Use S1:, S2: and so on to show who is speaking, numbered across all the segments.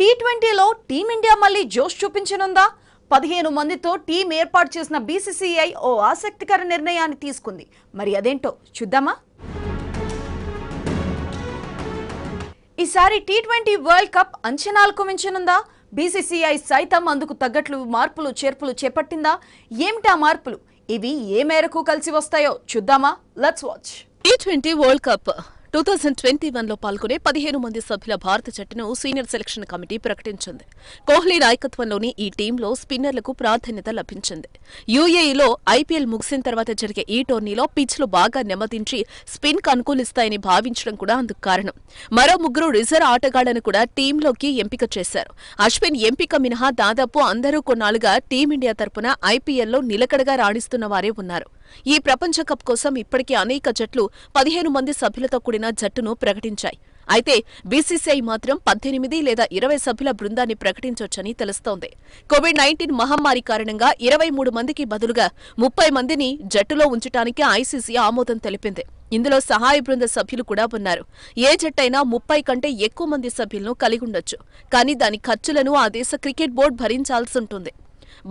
S1: tea ట్వంటీలో team India మళ్ళీ జోష్ చూపించనుందా పదిహేను మందితో టీం ఏర్పాటు చేసిన బీసీసీఐ ఓ ఆసక్తికర నిర్ణయాన్ని తీసుకుంది మరి అదేంటో చూద్దామా ఈసారి టీ ట్వంటీ వరల్డ్ కప్ అంచనాలకు మించనుందా బీసీసీఐ సైతం అందుకు తగ్గట్లు మార్పులు చేర్పులు చేపట్టిందా ఏమిటా మార్పులు ఇవి ఏ మేరకు కలిసి వస్తాయో చూద్దామా
S2: let's watch T twenty World Cup two thousand twenty వన్లో పాల్గొనే పదిహేను మంది సభ్యుల భారత జట్టును సీనియర్ సెలక్షన్ కమిటీ ప్రకటించింది కోహ్లీ నాయకత్వంలోని ఈ టీంలో స్పిన్నర్లకు ప్రాధాన్యత లభించింది యూఏఈలో ఐపీఎల్ ముగిసిన తర్వాత జరిగే ఈ టోర్నీలో పిచ్లు బాగా నెమ్మదించి స్పిన్కు అనుకూలిస్తాయని భావించడం కూడా అందుకు కారణం మరో ముగ్గురు రిజర్వ్ ఆటగాళ్లను కూడా టీంలోకి ఎంపిక చేశారు అశ్విన్ ఎంపిక మినహా దాదాపు అందరూ కొన్నాళ్లుగా టీమిండియా తరపున ఐపీఎల్లో నిలకడగా రాణిస్తున్న వారే ఉన్నారు ఈ ప్రపంచ కప్ కోసం ఇప్పటికే అనేక జట్లు పదిహేను మంది సభ్యులతో కూడిన జట్టును ప్రకటించాయి అయితే బీసీసీఐ మాత్రం పద్దెనిమిది లేదా ఇరవై సభ్యుల బృందాన్ని ప్రకటించొచ్చని తెలుస్తోంది కోవిడ్ నైన్టీన్ మహమ్మారి కారణంగా ఇరవై మూడు మందికి బదులుగా ముప్పై మందిని జట్టులో ఉంచటానికి ఐసీసీ ఆమోదం తెలిపింది ఇందులో సహాయ బృంద సభ్యులు కూడా ఉన్నారు ఏ జట్టైనా ముప్పై కంటే ఎక్కువ మంది సభ్యులను కలిగి ఉండొచ్చు కానీ దాని ఖర్చులను ఆ దేశ క్రికెట్ బోర్డు భరించాల్సి ఉంటుంది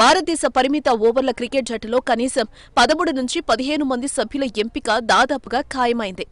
S2: భారతదేశ పరిమిత ఓవర్ల క్రికెట్ జట్టులో కనీసం పదమూడు నుంచి పదిహేను మంది సభ్యుల ఎంపిక దాదాపుగా ఖాయమైంది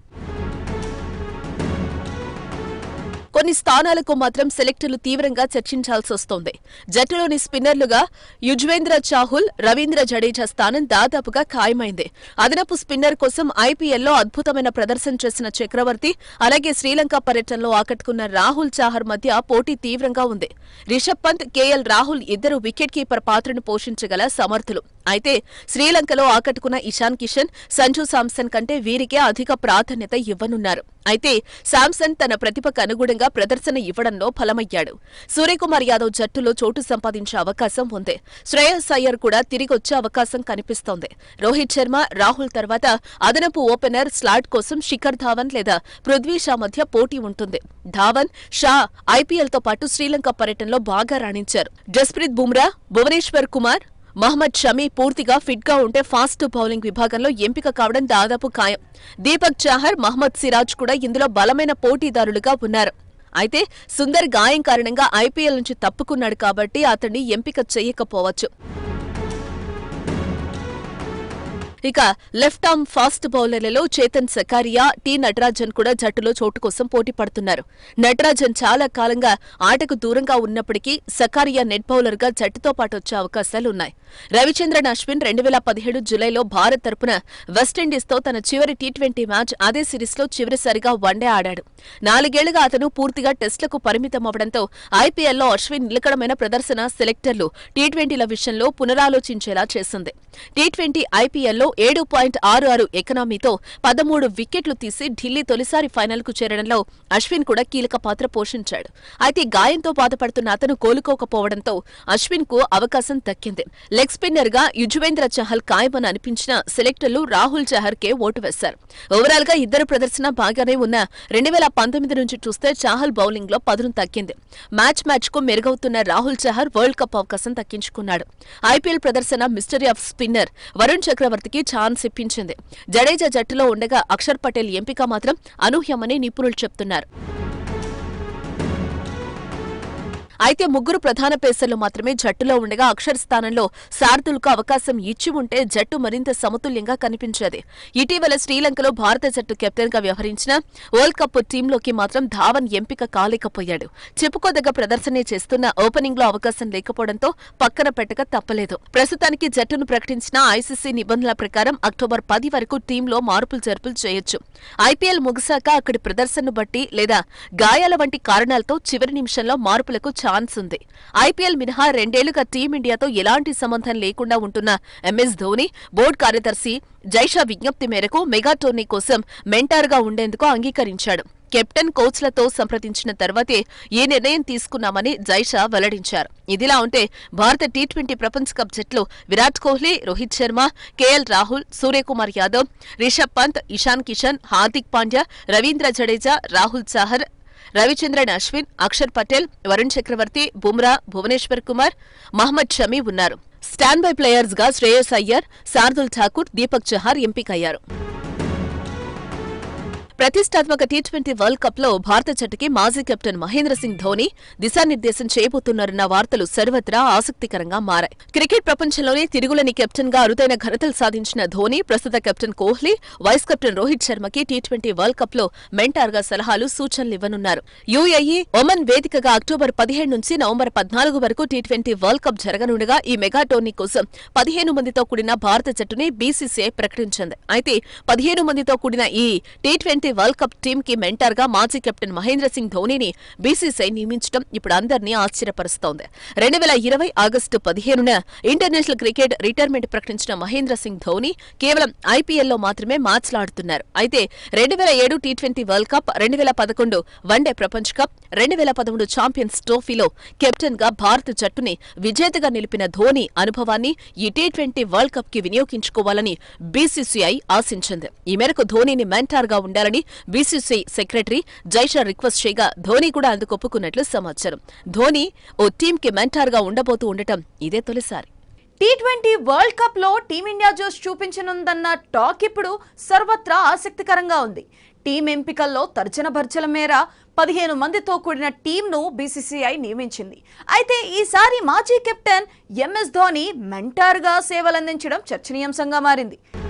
S2: కొన్ని స్థానాలకు మాత్రం సెలెక్టర్లు తీవ్రంగా చర్చించాల్సి వస్తోంది జట్టులోని స్పిన్నర్లుగా యుజ్వేంద్ర చాహుల్ రవీంద్ర జడేజా స్థానం దాదాపుగా ఖాయమైంది అదనపు స్పిన్నర్ కోసం ఐపీఎల్లో అద్భుతమైన ప్రదర్శన చేసిన చక్రవర్తి అలాగే శ్రీలంక పర్యటనలో ఆకట్టుకున్న రాహుల్ చాహర్ మధ్య పోటీ తీవ్రంగా ఉంది రిషబ్ పంత్ కేఎల్ రాహుల్ ఇద్దరు వికెట్ కీపర్ పాత్రను పోషించగల సమర్థులు అయితే శ్రీలంకలో ఆకట్టుకున్న ఇషాన్ కిషన్ సంజు సామ్సన్ కంటే వీరికే అధిక ప్రాధాన్యత ఇవ్వనున్నారు అయితే శాంసన్ తన ప్రతిభకు అనుగుణంగా ప్రదర్శన ఇవ్వడంలో ఫలమయ్యాడు సూర్యకుమార్ యాదవ్ జట్టులో చోటు సంపాదించే అవకాశం ఉంది శ్రేయస్ అయ్యర్ కూడా తిరిగొచ్చే అవకాశం కనిపిస్తోంది రోహిత్ శర్మ రాహుల్ తర్వాత అదనపు ఓపెనర్ స్లాట్ కోసం శిఖర్ ధావన్ లేదా పృథ్వీ షా మధ్య పోటీ ఉంటుంది ధావన్ షా ఐపీఎల్తో పాటు శ్రీలంక పర్యటనలో బాగా రాణించారు జస్ప్రీత్ బుమ్రా భువనేశ్వర్ కుమార్ మహ్మద్ షమీ పూర్తిగా ఫిట్గా ఉంటే ఫాస్ట్ బౌలింగ్ విభాగంలో ఎంపిక కావడం దాదాపు ఖాయం దీపక్ చాహర్ మహ్మద్ సిరాజ్ కూడా ఇందులో బలమైన పోటీదారులుగా ఉన్నారు అయితే సుందర్ గాయం కారణంగా ఐపీఎల్ నుంచి తప్పుకున్నాడు కాబట్టి అతన్ని ఎంపిక చేయకపోవచ్చు ఇక లెఫ్ట్ ఆర్మ్ ఫాస్ట్ బౌలర్లలో చేతన్ సకారియా టి నటరాజన్ కూడా జట్టులో చోటు కోసం పోటీ పడుతున్నారు నటరాజన్ చాలా కాలంగా ఆటకు దూరంగా ఉన్నప్పటికీ సకారియా నెట్ బౌలర్గా జట్టుతో పాటు వచ్చే అవకాశాలున్నాయి రవిచంద్రన్ అశ్విన్ రెండు వేల పదిహేడు జులైలో భారత్ తరపున వెస్టిండీస్తో తన చివరి టీ ట్వంటీ మ్యాచ్ అదే సిరీస్లో చివరిసారిగా వన్డే ఆడాడు నాలుగేళ్లుగా అతను పూర్తిగా టెస్టులకు పరిమితమవడంతో ఐపీఎల్లో అశ్విన్ నిలకడమైన ప్రదర్శన సెలెక్టర్లు టీ ట్వంటీల విషయంలో పునరాలోచించేలా చేసింది టీ ట్వంటీ ఐపీఎల్లో ఏడు పాయింట్ ఆరు ఆరు ఎకనామీతో పదమూడు వికెట్లు తీసి ఢిల్లీ తొలిసారి ఫైనల్కు చేరడంలో అశ్విన్ కూడా కీలక పాత్ర పోషించాడు అయితే గాయంతో బాధపడుతున్న అతను కోలుకోకపోవడంతో అశ్విన్ కు అవకాశం దక్కింది లెగ్ స్పిన్నర్ గా యుజువేంద్ర చహల్ ఖాయమని అనిపించిన సెలెక్టర్లు రాహుల్ చహర్ కే ఓటు వేశారు ఓవరాల్ గా ఇద్దరు ప్రదర్శన బాగానే ఉన్న రెండు వేల పంతొమ్మిది నుంచి చూస్తే చాహల్ బౌలింగ్ లో పదును తగ్గింది మ్యాచ్ మ్యాచ్ కు మెరుగవుతున్న రాహుల్ చహర్ వరల్డ్ కప్ అవకాశం తగ్గించుకున్నాడు ఐపీఎల్ ప్రదర్శన మిస్టరీ ఆఫ్ స్పిన్నర్ వరుణ్ చక్రవర్తికి ఛాన్స్ ఇప్పించింది జడేజా జట్టులో ఉండగా అక్షర్ పటేల్ ఎంపిక మాత్రం అనూహ్యమని నిపుణులు చెప్తున్నారు అయితే ముగ్గురు ప్రధాన పేసర్లు మాత్రమే జట్టులో ఉండగా అక్షర్ స్థానంలో శార్దుల్కు అవకాశం ఇచ్చి ఉంటే జట్టు మరింత సమతుల్యంగా కనిపించేది ఇటీవల శ్రీలంకలో భారత జట్టు కెప్టెన్ గా వ్యవహరించిన వరల్డ్ కప్ టీంలోకి మాత్రం ధావన్ ఎంపిక కాలేకపోయాడు చెప్పుకోదగ్గ ప్రదర్శనే చేస్తున్న ఓపెనింగ్ లో అవకాశం లేకపోవడంతో పక్కన పెట్టక తప్పలేదు ప్రస్తుతానికి జట్టును ప్రకటించిన ఐసీసీ నిబంధనల ప్రకారం అక్టోబర్ పది వరకు టీంలో మార్పులు జరుపులు చేయొచ్చు ఐపీఎల్ ముగిశాక అక్కడి ప్రదర్శనను బట్టి లేదా గాయాల వంటి కారణాలతో చివరి నిమిషంలో మార్పులకు ఛాన్స్ ఉంది ఐపీఎల్ మినహా రెండేళ్లుగా టీమిండియాతో ఎలాంటి సంబంధం లేకుండా ఉంటున్న ఎంఎస్ ధోని బోర్డు కార్యదర్శి జైషా విజ్ఞప్తి మేరకు మెగా టోర్నీ కోసం మెంటార్గా ఉండేందుకు అంగీకరించాడు కెప్టెన్ కోచ్లతో సంప్రదించిన తర్వాతే ఈ నిర్ణయం తీసుకున్నామని జైషా వెల్లడించారు ఇదిలా ఉంటే భారత టీ ట్వంటీ ప్రపంచ కప్ జట్లు విరాట్ కోహ్లీ రోహిత్ శర్మ కేఎల్ రాహుల్ సూర్యకుమార్ యాదవ్ రిషబ్ పంత్ ఇషాన్ కిషన్ హార్దిక్ పాండ్యా రవీంద్ర జడేజా రాహుల్ చాహర్ రవిచంద్రన్ అశ్విన్ అక్షర్ పటేల్ వరుణ్ చక్రవర్తి బుమ్రా భువనేశ్వర్ కుమార్ మహ్మద్ షమీ ఉన్నారు స్టాండ్ బై ప్లేయర్స్ గా శ్రేయస్ అయ్యర్ శార్దుల్ ఠాకూర్ దీపక్ చహార్ ఎంపికయ్యారు ప్రతిష్టాత్మక టీ ట్వంటీ వరల్డ్ కప్ లో భారత జట్టుకి మాజీ కెప్టెన్ మహేంద్ర సింగ్ ధోని దిశానిర్దేశం చేయబోతున్నారన్న వార్తలు సర్వత్రా ఆసక్తికరంగా మారాయి క్రికెట్ ప్రపంచంలోనే తిరుగులని కెప్టెన్ గా అరుదైన ఘనతలు సాధించిన ధోని ప్రస్తుత captain Kohli vice captain Rohit శర్మకి టీ ట్వంటీ వరల్డ్ కప్ లో మెంటార్ గా సలహాలు సూచనలు ఇవ్వనున్నారు యుఏఈ ఒమన్ వేదికగా అక్టోబర్ పదిహేడు నుంచి నవంబర్ పద్నాలుగు వరకు టీ ట్వంటీ వరల్డ్ కప్ జరగనుండగా ఈ మెగా టోర్నీ కోసం పదిహేను మందితో కూడిన భారత జట్టుని బీసీసీఐ ప్రకటించింది అయితే పదిహేను మందితో కూడిన ఈ T twenty T twenty World Cup టీంకి మెంటర్గా మాజీ కెప్టెన్ మహేంద్ర సింగ్ ధోనీని బీసీసీఐ నియమించడం ఇప్పుడు అందరినీ ఆశ్చర్యపరుస్తోంది రెండు వేల ఇరవై ఆగస్టు పదిహేనున ఇంటర్నేషనల్ క్రికెట్ రిటైర్మెంట్ ప్రకటించిన మహేంద్ర సింగ్ ధోని కేవలం ఐపీఎల్లో మాత్రమే మ్యాచ్లాడుతున్నారు అయితే రెండు వేల ఏడు టీ ట్వంటీ వరల్డ్ కప్ రెండు వేల పదకొండు వన్డే ప్రపంచ కప్ రెండు వేల పదమూడు ఛాంపియన్స్ ట్రోఫీలో కెప్టెన్గా భారత జట్టుని విజేతగా నిలిపిన ధోని అనుభవాన్ని ఈ టీ ట్వంటీ వరల్డ్ కప్కి వినియోగించుకోవాలని బీసీసీఐ ఆశించింది ఈ మేరకు మెంటార్ మెంటార్గా ఉండాలని బీసీసీ సెక్రటరీ జైషా రిక్వెస్ట్ చేయగా ధోని కూడా అందుకు ఒప్పుకున్నట్లు సమాచారం ధోని ఓ టీంకి గా ఉండబోతూ ఉండటం ఇదే తొలిసారి
S1: టీ ట్వంటీ వరల్డ్ కప్ లో టీమిండియా జోస్ చూపించనుందన్న టాక్ ఇప్పుడు సర్వత్రా ఆసక్తికరంగా ఉంది టీం ఎంపికల్లో తర్జన భర్జల మేర పదిహేను మందితో కూడిన టీంను బీసీసీఐ నియమించింది అయితే ఈసారి మాజీ కెప్టెన్ ఎంఎస్ ధోని మెంటార్గా సేవలందించడం చర్చనీయాంశంగా మారింది